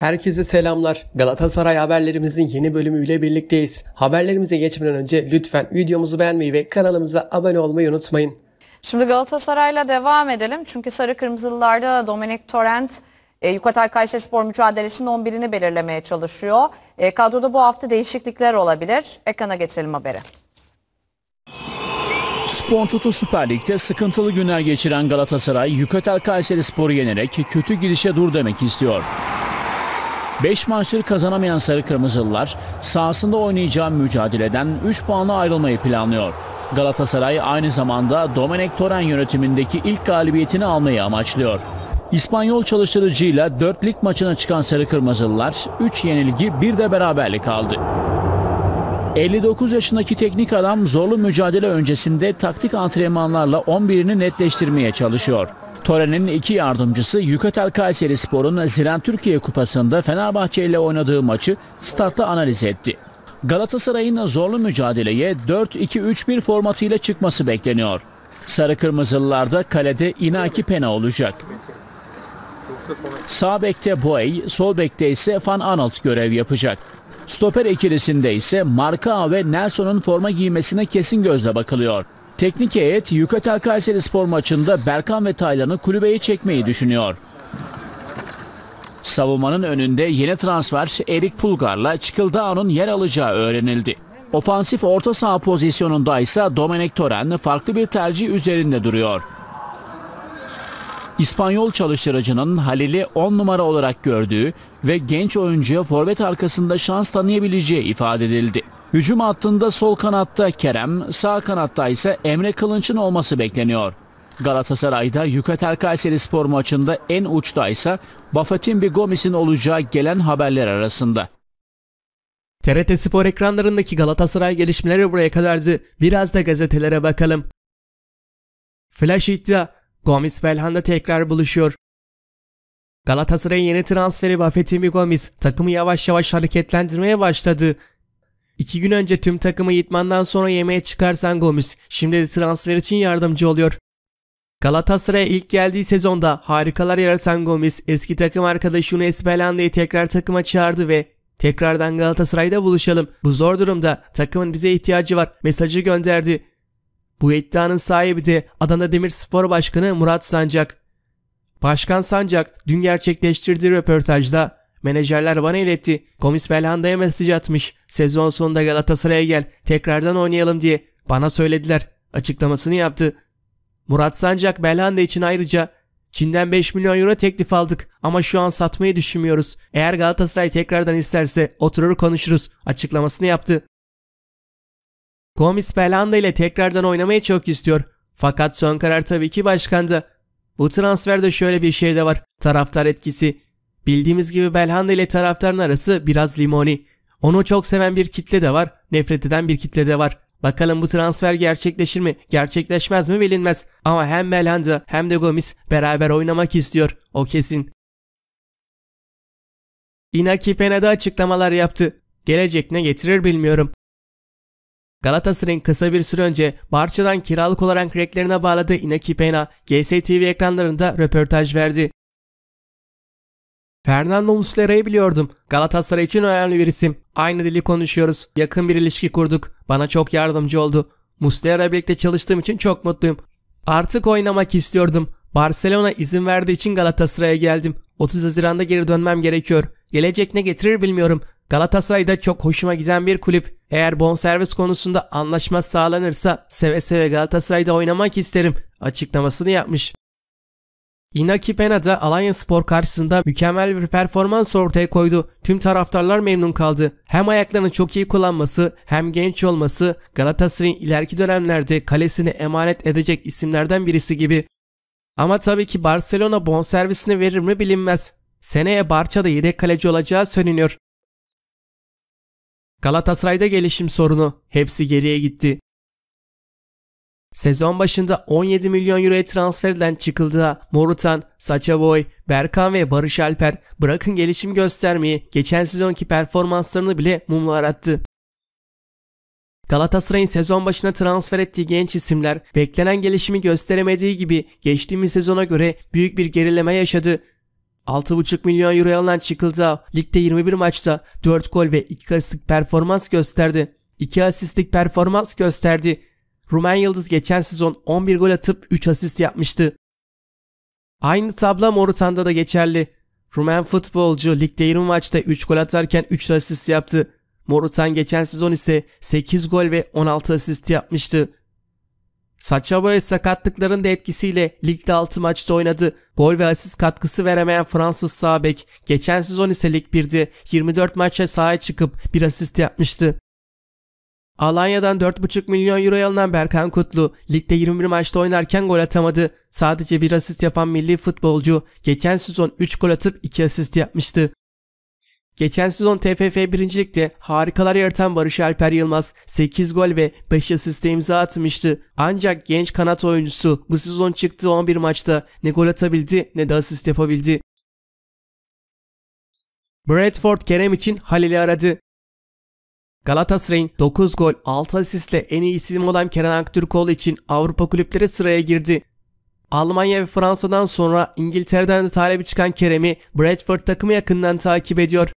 Herkese selamlar. Galatasaray haberlerimizin yeni bölümüyle birlikteyiz. Haberlerimize geçmeden önce lütfen videomuzu beğenmeyi ve kanalımıza abone olmayı unutmayın. Şimdi Galatasaray'la devam edelim. Çünkü Sarı Kırmızılılarda Dominik Torrent e, Yukatay Kayserispor mücadelesinin 11'ini belirlemeye çalışıyor. E, kadroda bu hafta değişiklikler olabilir. Ekrana geçelim haberi. Spontutu Süper Lig'de sıkıntılı günler geçiren Galatasaray, Yukatel Kayseri Spor'u yenerek kötü gidişe dur demek istiyor. 5 maçtır kazanamayan Sarı Kırmızılılar sahasında oynayacağı mücadeleden 3 puanla ayrılmayı planlıyor. Galatasaray aynı zamanda Domenek Toren yönetimindeki ilk galibiyetini almayı amaçlıyor. İspanyol çalıştırıcıyla 4 lig maçına çıkan Sarı Kırmızılılar 3 yenilgi bir de beraberlik aldı. 59 yaşındaki teknik adam zorlu mücadele öncesinde taktik antrenmanlarla 11'ini netleştirmeye çalışıyor. Törenin iki yardımcısı Yükatel Kayseri Spor'un Ziren Türkiye Kupası'nda Fenerbahçe ile oynadığı maçı statta analiz etti. Galatasaray'ın zorlu mücadeleye 4-2-3-1 formatıyla çıkması bekleniyor. Sarı Kırmızılılarda kalede İnaki Pena olacak. Sağ bekte Boey, sol bekte ise Van Analt görev yapacak. Stoper ikilisinde ise Marka ve Nelson'un forma giymesine kesin gözle bakılıyor. Teknik heyet Yükatel Kayseri spor maçında Berkan ve Taylan'ı kulübeye çekmeyi düşünüyor. Savunmanın önünde yeni transfer Erik Pulgar'la Çıkıldağ'ın yer alacağı öğrenildi. Ofansif orta saha pozisyonunda ise Domenek Toren farklı bir tercih üzerinde duruyor. İspanyol çalıştırıcının Halil'i 10 numara olarak gördüğü ve genç oyuncuya forvet arkasında şans tanıyabileceği ifade edildi. Hücum hattında sol kanatta Kerem, sağ kanatta ise Emre Kılınç'ın olması bekleniyor. Galatasaray'da Yukatel Kayseri spor maçında en uçta ise Bafatimbi Gomis'in olacağı gelen haberler arasında. TRT Spor ekranlarındaki Galatasaray gelişmeleri buraya kadardı. Biraz da gazetelere bakalım. Flash iddia. Gomis Belhanda tekrar buluşuyor. Galatasaray'ın yeni transferi Bafetimi Gomis takımı yavaş yavaş hareketlendirmeye başladı. İki gün önce tüm takımı yitmandan sonra yemeğe çıkarsan Gomis şimdi de transfer için yardımcı oluyor. Galatasaray'a ilk geldiği sezonda harikalar yaratan Gomis eski takım arkadaşı Enes Belanda'yı tekrar takıma çağırdı ve tekrardan Galatasaray'da buluşalım. Bu zor durumda takımın bize ihtiyacı var mesajı gönderdi. Bu iddianın sahibi de Adana Demirspor Başkanı Murat Sancak. Başkan Sancak dün gerçekleştirdiği röportajda Menajerler bana iletti. Komis Belhanda'ya mesaj atmış. Sezon sonunda Galatasaray'a gel. Tekrardan oynayalım diye. Bana söylediler. Açıklamasını yaptı. Murat Sancak Belhanda için ayrıca Çin'den 5 milyon euro teklif aldık ama şu an satmayı düşünmüyoruz. Eğer Galatasaray tekrardan isterse oturur konuşuruz açıklamasını yaptı. Gomis Belhanda ile tekrardan oynamayı çok istiyor. Fakat son karar tabii ki başkanda. Bu transferde şöyle bir şey de var. Taraftar etkisi. Bildiğimiz gibi Belhanda ile taraftarın arası biraz limoni. Onu çok seven bir kitle de var, nefret eden bir kitle de var. Bakalım bu transfer gerçekleşir mi, gerçekleşmez mi bilinmez. Ama hem Belhanda hem de Gomis beraber oynamak istiyor. O kesin. Inaki Pena'da açıklamalar yaptı. Gelecek ne getirir bilmiyorum. Galatasaray'ın kısa bir süre önce Barça'dan kiralık olarak reklerine bağladığı Inaki Pena, GS ekranlarında röportaj verdi. Fernando Muslera'yı biliyordum. Galatasaray için önemli bir isim. Aynı dili konuşuyoruz. Yakın bir ilişki kurduk. Bana çok yardımcı oldu. Muslera birlikte çalıştığım için çok mutluyum. Artık oynamak istiyordum. Barcelona izin verdiği için Galatasaray'a geldim. 30 Haziran'da geri dönmem gerekiyor. Gelecek ne getirir bilmiyorum. Galatasaray'da çok hoşuma giden bir kulüp. Eğer bonservis konusunda anlaşma sağlanırsa seve seve Galatasaray'da oynamak isterim açıklamasını yapmış. Inaki Pena da Alanya Spor karşısında mükemmel bir performans ortaya koydu. Tüm taraftarlar memnun kaldı. Hem ayaklarını çok iyi kullanması hem genç olması Galatasaray'ın ileriki dönemlerde kalesini emanet edecek isimlerden birisi gibi. Ama tabii ki Barcelona bonservisini verir mi bilinmez. Seneye Barça'da yedek kaleci olacağı söyleniyor. Galatasaray'da gelişim sorunu. Hepsi geriye gitti. Sezon başında 17 milyon euroya transfer edilen Çıkıldığa, Morutan, Saçavoy, Berkan ve Barış Alper bırakın gelişim göstermeyi geçen sezonki performanslarını bile mumla arattı. Galatasaray'ın sezon başına transfer ettiği genç isimler beklenen gelişimi gösteremediği gibi geçtiğimiz sezona göre büyük bir gerileme yaşadı. 6,5 milyon euroya alınan Çıkıldığa ligde 21 maçta 4 gol ve 2 asistlik performans gösterdi. 2 asistlik performans gösterdi Rumen Yıldız geçen sezon 11 gol atıp 3 asist yapmıştı. Aynı tablo Morutan'da da geçerli. Rumen futbolcu ligde 20 maçta 3 gol atarken 3 asist yaptı. Morutan geçen sezon ise 8 gol ve 16 asist yapmıştı. Saçaboya sakatlıkların da etkisiyle ligde 6 maçta oynadı. Gol ve asist katkısı veremeyen Fransız sağ bek geçen sezon ise Lig 1'de 24 maça sahaya çıkıp 1 asist yapmıştı. Alanya'dan 4,5 milyon euro alınan Berkan Kutlu, ligde 21 maçta oynarken gol atamadı. Sadece bir asist yapan milli futbolcu, geçen sezon 3 gol atıp 2 asist yapmıştı. Geçen sezon TFF 1. Lig'de harikalar yaratan Barış Alper Yılmaz 8 gol ve 5 asiste imza atmıştı. Ancak genç kanat oyuncusu bu sezon çıktığı 11 maçta ne gol atabildi ne de asist yapabildi. Bradford Kerem için Halil'i aradı. Galatasaray'ın 9 gol 6 asistle en iyi isim olan Kenan Aktürkoğlu için Avrupa kulüpleri sıraya girdi. Almanya ve Fransa'dan sonra İngiltere'den de talebi çıkan Kerem'i Bradford takımı yakından takip ediyor.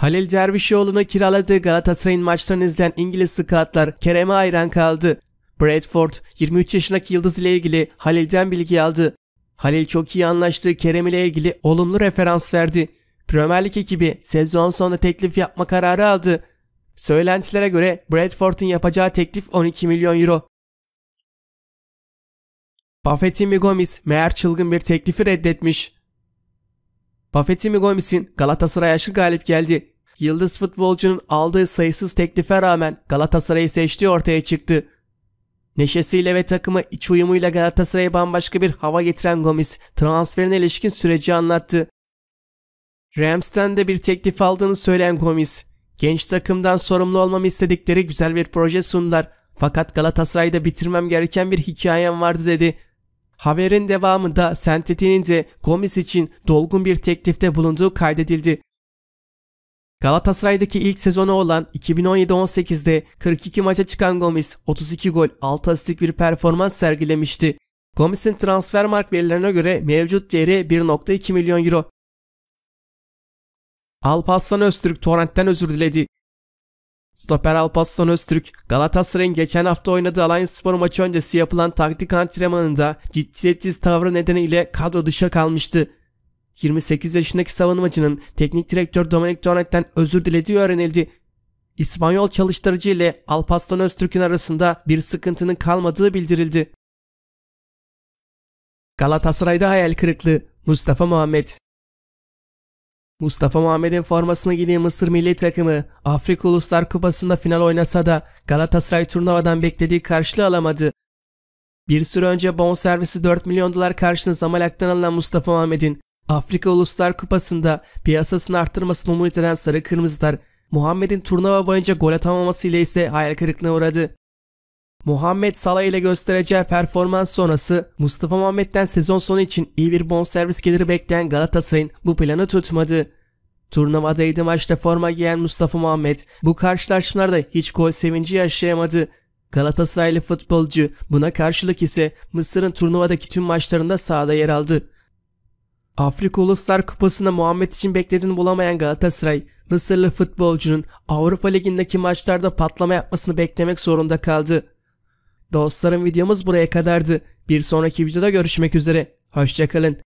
Halil Dervişoğlu'nu kiraladığı Galatasaray'ın maçlarını izleyen İngiliz skatlar Kerem'e hayran kaldı. Bradford 23 yaşındaki yıldız ile ilgili Halil'den bilgi aldı. Halil çok iyi anlaştığı Kerem ile ilgili olumlu referans verdi. Premier Lig ekibi sezon sonunda teklif yapma kararı aldı. Söylentilere göre Bradford'un yapacağı teklif 12 milyon euro. Buffett'in Gomis meğer çılgın bir teklifi reddetmiş. Buffett'in Gomis'in Galatasaray aşı galip geldi. Yıldız futbolcunun aldığı sayısız teklife rağmen Galatasaray'ı seçtiği ortaya çıktı. Neşesiyle ve takımı iç uyumuyla Galatasaray'a bambaşka bir hava getiren Gomis transferine ilişkin süreci anlattı. Rams'ten de bir teklif aldığını söyleyen Gomis, genç takımdan sorumlu olmamı istedikleri güzel bir proje sundular fakat Galatasaray'da bitirmem gereken bir hikayem vardı dedi. Haberin devamında Senteti'nin de Gomis için dolgun bir teklifte bulunduğu kaydedildi. Galatasaray'daki ilk sezonu olan 2017-18'de 42 maça çıkan Gomis 32 gol 6 asistlik bir performans sergilemişti. Gomis'in transfer mark verilerine göre mevcut değeri 1.2 milyon euro. Alparslan Öztürk Torrent'ten özür diledi. Stoper Alparslan Öztürk, Galatasaray'ın geçen hafta oynadığı Alliance Spor maçı öncesi yapılan taktik antrenmanında ciddiyetsiz tavrı nedeniyle kadro dışa kalmıştı. 28 yaşındaki savunmacının teknik direktör Dominic Torrent'ten özür dilediği öğrenildi. İspanyol çalıştırıcı ile Alparslan Öztürk'ün arasında bir sıkıntının kalmadığı bildirildi. Galatasaray'da hayal kırıklığı Mustafa Muhammed Mustafa Muhammed'in formasına giydiği Mısır milli takımı Afrika Uluslar Kupası'nda final oynasa da Galatasaray turnuvadan beklediği karşılığı alamadı. Bir süre önce bonservisi 4 milyon dolar karşılığında Zamalak'tan alınan Mustafa Muhammed'in Afrika Uluslar Kupası'nda piyasasını arttırmasını umut eden Sarı Kırmızılar, Muhammed'in turnuva boyunca gol atamaması ile ise hayal kırıklığına uğradı. Muhammed Salah ile göstereceği performans sonrası Mustafa Muhammed'den sezon sonu için iyi bir bonservis geliri bekleyen Galatasaray'ın bu planı tutmadı. Turnuvada 7 maçta forma giyen Mustafa Muhammed bu karşılaşmalarda hiç gol sevinci yaşayamadı. Galatasaraylı futbolcu buna karşılık ise Mısır'ın turnuvadaki tüm maçlarında sahada yer aldı. Afrika Uluslar Kupası'nda Muhammed için beklediğini bulamayan Galatasaray, Mısırlı futbolcunun Avrupa Ligi'ndeki maçlarda patlama yapmasını beklemek zorunda kaldı. Dostlarım videomuz buraya kadardı. Bir sonraki videoda görüşmek üzere. Hoşçakalın.